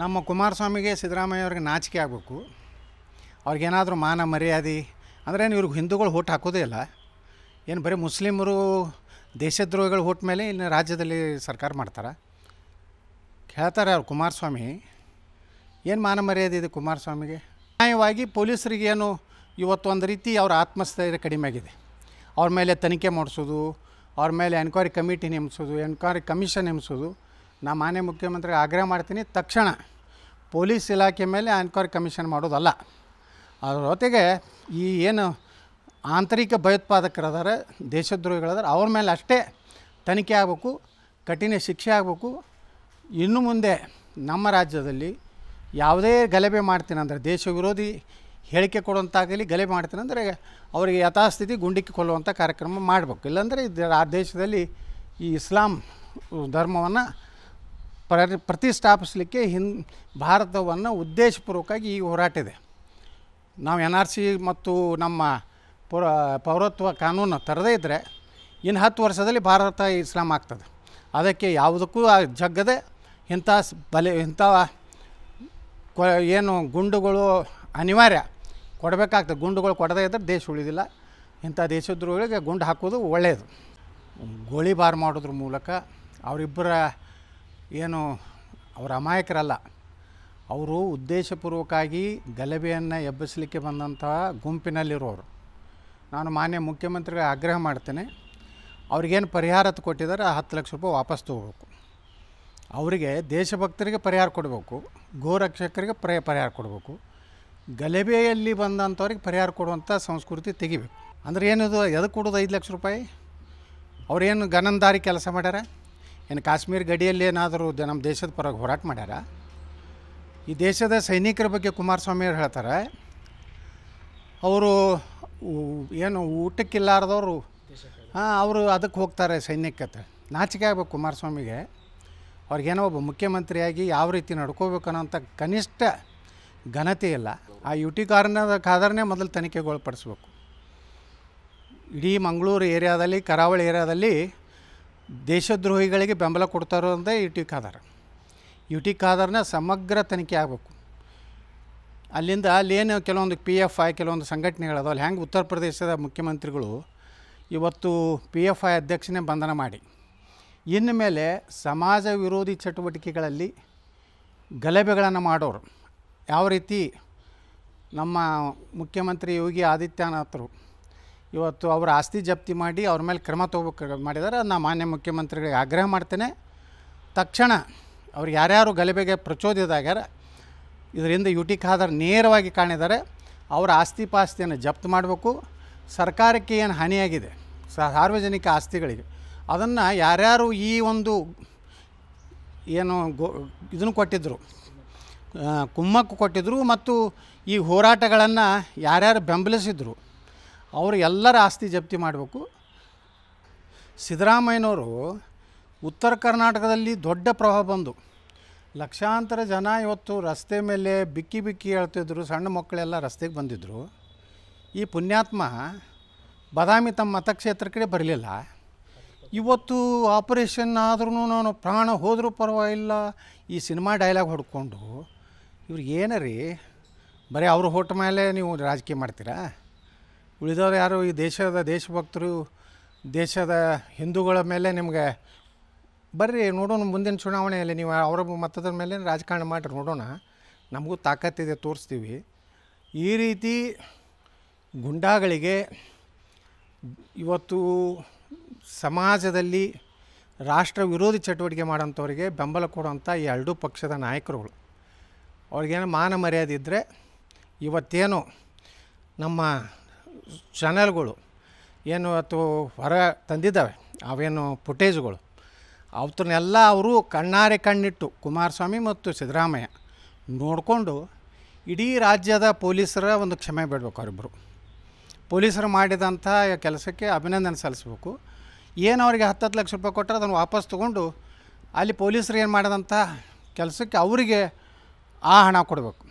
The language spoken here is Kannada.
ನಮ್ಮ ಕುಮಾರಸ್ವಾಮಿಗೆ ಸಿದ್ದರಾಮಯ್ಯ ಅವ್ರಿಗೆ ನಾಚಿಕೆ ಆಗಬೇಕು ಅವ್ರಿಗೇನಾದರೂ ಮಾನ ಮರ್ಯಾದೆ ಅಂದರೆ ಇವ್ರಿಗೆ ಹಿಂದೂಗಳು ಹೋಟ್ ಹಾಕೋದೇ ಇಲ್ಲ ಏನು ಬರೀ ಮುಸ್ಲಿಮರು ದೇಶದ್ರೋಹಿಗಳು ಹೋಟ್ ಮೇಲೆ ಇನ್ನು ರಾಜ್ಯದಲ್ಲಿ ಸರ್ಕಾರ ಮಾಡ್ತಾರೆ ಹೇಳ್ತಾರೆ ಅವ್ರು ಕುಮಾರಸ್ವಾಮಿ ಏನು ಮಾನ ಮರ್ಯಾದೆ ಇದೆ ಕುಮಾರಸ್ವಾಮಿಗೆ ನ್ಯಾಯವಾಗಿ ಪೊಲೀಸರಿಗೆ ಏನು ಒಂದು ರೀತಿ ಅವ್ರ ಆತ್ಮಸ್ಥೈರ್ಯ ಕಡಿಮೆ ಆಗಿದೆ ಅವ್ರ ಮೇಲೆ ತನಿಖೆ ಮಾಡಿಸೋದು ಅವ್ರ ಮೇಲೆ ಎನ್ಕ್ವೈರಿ ಕಮಿಟಿ ನೇಮಿಸೋದು ಎನ್ಕ್ವೈರಿ ಕಮಿಷನ್ ನೇಮಿಸೋದು ನಾ ಮಾನ್ಯ ಮುಖ್ಯಮಂತ್ರಿ ಆಗ್ರಹ ಮಾಡ್ತೀನಿ ತಕ್ಷಣ ಪೊಲೀಸ್ ಇಲಾಖೆ ಮೇಲೆ ಆನ್ಕ್ವೈರಿ ಕಮಿಷನ್ ಮಾಡೋದಲ್ಲ ಅದ್ರ ಜೊತೆಗೆ ಈ ಏನು ಆಂತರಿಕ ಭಯೋತ್ಪಾದಕರದಾರೆ ದೇಶದ್ರೋಹಿಗಳಾದ್ರೆ ಅವ್ರ ಮೇಲೆ ಅಷ್ಟೇ ತನಿಖೆ ಆಗಬೇಕು ಕಠಿಣ ಶಿಕ್ಷೆ ಆಗಬೇಕು ಇನ್ನು ಮುಂದೆ ನಮ್ಮ ರಾಜ್ಯದಲ್ಲಿ ಯಾವುದೇ ಗಲಭೆ ಮಾಡ್ತೀನಂದ್ರೆ ದೇಶ ವಿರೋಧಿ ಹೇಳಿಕೆ ಕೊಡುವಂಥಾಗಲಿ ಗಲಭೆ ಅಂದರೆ ಅವರಿಗೆ ಯಥಾಸ್ಥಿತಿ ಗುಂಡಿಕ್ಕಿ ಕೊಲ್ಲುವಂಥ ಕಾರ್ಯಕ್ರಮ ಮಾಡಬೇಕು ಇಲ್ಲಾಂದರೆ ಇದು ಆ ದೇಶದಲ್ಲಿ ಈ ಇಸ್ಲಾಂ ಧರ್ಮವನ್ನು ಪ್ರತಿ ಪ್ರತಿಷ್ಠಾಪಿಸಲಿಕ್ಕೆ ಹಿನ್ ಭಾರತವನ್ನು ಉದ್ದೇಶಪೂರ್ವಕವಾಗಿ ಈ ಹೋರಾಟ ಇದೆ ನಾವು ಎನ್ ಆರ್ ಸಿ ಮತ್ತು ನಮ್ಮ ಪೌರ ಪೌರತ್ವ ಕಾನೂನು ತರದೇ ಇದ್ದರೆ ಇನ್ನು ಹತ್ತು ವರ್ಷದಲ್ಲಿ ಭಾರತ ಇಸ್ಲಾಂ ಆಗ್ತದೆ ಅದಕ್ಕೆ ಯಾವುದಕ್ಕೂ ಜಗ್ಗದೆ ಇಂಥ ಬಲೆ ಇಂಥ ಏನು ಗುಂಡುಗಳು ಅನಿವಾರ್ಯ ಕೊಡಬೇಕಾಗ್ತದೆ ಗುಂಡುಗಳು ಕೊಡದೇ ಇದ್ದರೆ ದೇಶ ಉಳಿದಿಲ್ಲ ಇಂಥ ದೇಶದ್ರೊಳಗೆ ಗುಂಡು ಹಾಕೋದು ಒಳ್ಳೆಯದು ಗೋಳಿಬಾರ್ ಮಾಡೋದ್ರ ಮೂಲಕ ಅವರಿಬ್ಬರ ಏನು ಅವರು ಅಮಾಯಕರಲ್ಲ ಅವರು ಉದ್ದೇಶಪೂರ್ವಕವಾಗಿ ಗಲಭೆಯನ್ನು ಎಬ್ಬಿಸಲಿಕ್ಕೆ ಬಂದಂತಹ ಗುಂಪಿನಲ್ಲಿರೋರು ನಾನು ಮಾನ್ಯ ಮುಖ್ಯಮಂತ್ರಿಗಳ ಆಗ್ರಹ ಮಾಡ್ತೇನೆ ಅವ್ರಿಗೇನು ಪರಿಹಾರ ಕೊಟ್ಟಿದ್ದಾರೆ ಆ ಹತ್ತು ಲಕ್ಷ ರೂಪಾಯಿ ವಾಪಸ್ ತೊಗೋಬೇಕು ಅವರಿಗೆ ದೇಶಭಕ್ತರಿಗೆ ಪರಿಹಾರ ಕೊಡಬೇಕು ಗೋರಕ್ಷಕರಿಗೆ ಪರಿ ಪರಿಹಾರ ಕೊಡಬೇಕು ಗಲಭೆಯಲ್ಲಿ ಬಂದಂಥವ್ರಿಗೆ ಪರಿಹಾರ ಕೊಡುವಂಥ ಸಂಸ್ಕೃತಿ ತೆಗಿಬೇಕು ಅಂದರೆ ಏನಿದು ಎದಕ್ಕೆ ಕೊಡೋದು ಐದು ಲಕ್ಷ ರೂಪಾಯಿ ಅವರೇನು ಗನಂದಾರಿ ಕೆಲಸ ಮಾಡ್ಯಾರ ಏನು ಕಾಶ್ಮೀರ ಗಡಿಯಲ್ಲಿ ಏನಾದರೂ ನಮ್ಮ ದೇಶದ ಪರವಾಗಿ ಹೋರಾಟ ಮಾಡ್ಯಾರ ಈ ದೇಶದ ಸೈನಿಕರ ಬಗ್ಗೆ ಕುಮಾರಸ್ವಾಮಿ ಹೇಳ್ತಾರೆ ಅವರು ಏನು ಊಟಕ್ಕಿಲ್ಲಾರ್ದವರು ಹಾಂ ಅವರು ಅದಕ್ಕೆ ಹೋಗ್ತಾರೆ ಸೈನ್ಯಕ್ಕೆ ನಾಚಿಕೆ ಆಗ್ಬೇಕು ಕುಮಾರಸ್ವಾಮಿಗೆ ಅವ್ರಿಗೇನೋ ಒಬ್ಬ ಮುಖ್ಯಮಂತ್ರಿಯಾಗಿ ಯಾವ ರೀತಿ ನಡ್ಕೋಬೇಕು ಅನ್ನೋಂಥ ಕನಿಷ್ಠ ಘನತೆ ಇಲ್ಲ ಆ ಯುಟಿ ಕಾರಣದ ಕಾದರನೇ ಮೊದಲು ತನಿಖೆಗೊಳಪಡಿಸ್ಬೇಕು ಇಡೀ ಮಂಗಳೂರು ಏರಿಯಾದಲ್ಲಿ ಕರಾವಳಿ ಏರಿಯಾದಲ್ಲಿ ದೇಶದ್ರೋಹಿಗಳಿಗೆ ಬೆಂಬಲ ಕೊಡ್ತಾರೋ ಅಂದೇ U T Khader U T ಖಾದರ್ನ ಸಮಗ್ರ ತನಿಖೆ ಆಗಬೇಕು ಅಲ್ಲಿಂದ ಅಲ್ಲೇನು ಕೆಲವೊಂದು ಪಿ ಎಫ್ ಐ ಕೆಲವೊಂದು ಸಂಘಟನೆಗಳು ಅಲ್ಲಿ ಹೆಂಗೆ ಉತ್ತರ ಪ್ರದೇಶದ ಮುಖ್ಯಮಂತ್ರಿಗಳು ಇವತ್ತು ಪಿ ಎಫ್ ಐ ಅಧ್ಯಕ್ಷನೇ ಬಂಧನ ಮಾಡಿ ಇನ್ನು ಮೇಲೆ ಸಮಾಜ ವಿರೋಧಿ ಚಟುವಟಿಕೆಗಳಲ್ಲಿ ಗಲಭೆಗಳನ್ನು ಮಾಡೋರು ಯಾವ ರೀತಿ ನಮ್ಮ ಮುಖ್ಯಮಂತ್ರಿ ಯೋಗಿ ಆದಿತ್ಯನಾಥರು ಇವತ್ತು ಅವರ ಆಸ್ತಿ ಜಪ್ತಿ ಮಾಡಿ ಅವ್ರ ಮೇಲೆ ಕ್ರಮ ತಗೋಬೇಕು ಮಾಡಿದ್ದಾರೆ ನಾನು ಮಾನ್ಯ ಮುಖ್ಯಮಂತ್ರಿಗಳಿಗೆ ಆಗ್ರಹ ಮಾಡ್ತೇನೆ ತಕ್ಷಣ ಅವ್ರು ಯಾರ್ಯಾರು ಗಲಭೆಗೆ ಪ್ರಚೋದಿತಾಗ್ಯಾರ ಇದರಿಂದ ಯುಟಿ ಖಾದರ್ ನೇರವಾಗಿ ಕಾಣಿದ್ದಾರೆ ಅವರ ಆಸ್ತಿ ಪಾಸ್ತಿಯನ್ನು ಜಪ್ತು ಮಾಡಬೇಕು ಸರ್ಕಾರಕ್ಕೆ ಏನು ಹಾನಿಯಾಗಿದೆ ಸಾರ್ವಜನಿಕ ಆಸ್ತಿಗಳಿಗೆ ಅದನ್ನು ಯಾರ್ಯಾರು ಈ ಒಂದು ಏನು ಗೋ ಇದನ್ನು ಕೊಟ್ಟಿದ್ದರು ಕುಮ್ಮಕ್ಕು ಕೊಟ್ಟಿದ್ದರು ಮತ್ತು ಈ ಹೋರಾಟಗಳನ್ನು ಯಾರ್ಯಾರು ಬೆಂಬಲಿಸಿದರು ಅವರು ಎಲ್ಲರ ಆಸ್ತಿ ಜಪ್ತಿ ಮಾಡಬೇಕು ಸಿದ್ದರಾಮಯ್ಯನವರು ಉತ್ತರ ಕರ್ನಾಟಕದಲ್ಲಿ ದೊಡ್ಡ ಪ್ರಭಾವ ಬಂದು ಲಕ್ಷಾಂತರ ಜನ ಇವತ್ತು ರಸ್ತೆ ಮೇಲೆ ಬಿಕ್ಕಿ ಬಿಕ್ಕಿ ಹೇಳ್ತಿದ್ರು ಸಣ್ಣ ಮಕ್ಕಳೆಲ್ಲ ರಸ್ತೆಗೆ ಬಂದಿದ್ದರು ಈ ಪುಣ್ಯಾತ್ಮ ಬದಾಮಿ ತಮ್ಮ ಮತಕ್ಷೇತ್ರ ಕಡೆ ಬರಲಿಲ್ಲ ಇವತ್ತು ಆಪರೇಷನ್ ಆದ್ರೂ ನಾನು ಪ್ರಾಣ ಹೋದರೂ ಪರವಾಗಿಲ್ಲ ಈ ಸಿನಿಮಾ ಡೈಲಾಗ್ ಹೊಡ್ಕೊಂಡು ಇವ್ರಿಗೆ ಏನರಿ ಬರೀ ಅವ್ರ ಹೋಟ್ ಮೇಲೆ ನೀವು ರಾಜಕೀಯ ಮಾಡ್ತೀರಾ ಉಳಿದವರು ಯಾರು ಈ ದೇಶದ ದೇಶಭಕ್ತರು ದೇಶದ ಹಿಂದೂಗಳ ಮೇಲೆ ನಿಮಗೆ ಬರ್ರಿ ನೋಡೋಣ ಮುಂದಿನ ಚುನಾವಣೆಯಲ್ಲಿ ನೀವು ಅವರ ಮತದ ಮೇಲೆ ರಾಜಕಾರಣ ಮಾಡಿರಿ ನೋಡೋಣ ನಮಗೂ ತಾಕತ್ತಿದೆ ತೋರಿಸ್ತೀವಿ ಈ ರೀತಿ ಗುಂಡಾಗಳಿಗೆ ಇವತ್ತು ಸಮಾಜದಲ್ಲಿ ರಾಷ್ಟ್ರ ವಿರೋಧಿ ಚಟುವಟಿಕೆ ಮಾಡೋಂಥವ್ರಿಗೆ ಬೆಂಬಲ ಕೊಡುವಂಥ ಈ ಎರಡೂ ಪಕ್ಷದ ನಾಯಕರುಗಳು ಅವ್ರಿಗೇನು ಮಾನ ಮರ್ಯಾದೆ ಇದ್ದರೆ ಇವತ್ತೇನೋ ನಮ್ಮ ಚಾನೆಲ್ಗಳು ಏನು ಇವತ್ತು ಹೊರ ತಂದಿದ್ದಾವೆ ಅವೇನು ಫುಟೇಜ್ಗಳು ಅವತ್ತನ್ನೆಲ್ಲ ಅವರು ಕಣ್ಣಾರೆ ಕಣ್ಣಿಟ್ಟು ಕುಮಾರಸ್ವಾಮಿ ಮತ್ತು ಸಿದ್ದರಾಮಯ್ಯ ನೋಡಿಕೊಂಡು ಇಡೀ ರಾಜ್ಯದ ಪೊಲೀಸರ ಒಂದು ಕ್ಷಮೆ ಬಿಡಬೇಕು ಅವರಿಬ್ಬರು ಪೊಲೀಸರು ಮಾಡಿದಂಥ ಕೆಲಸಕ್ಕೆ ಅಭಿನಂದನೆ ಸಲ್ಲಿಸ್ಬೇಕು ಏನು ಅವರಿಗೆ ಹತ್ತು ಲಕ್ಷ ರೂಪಾಯಿ ಕೊಟ್ಟರೆ ಅದನ್ನು ವಾಪಸ್ ತೊಗೊಂಡು ಅಲ್ಲಿ ಪೊಲೀಸರು ಏನು ಮಾಡಿದಂಥ ಕೆಲಸಕ್ಕೆ ಅವರಿಗೆ ಆ ಹಣ ಕೊಡಬೇಕು